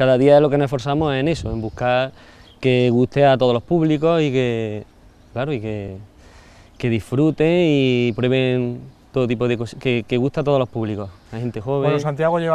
Cada día lo que nos esforzamos es en eso, en buscar que guste a todos los públicos y que, claro, y que, disfruten y prueben todo tipo de cosas, que, que gusta a todos los públicos, a gente joven.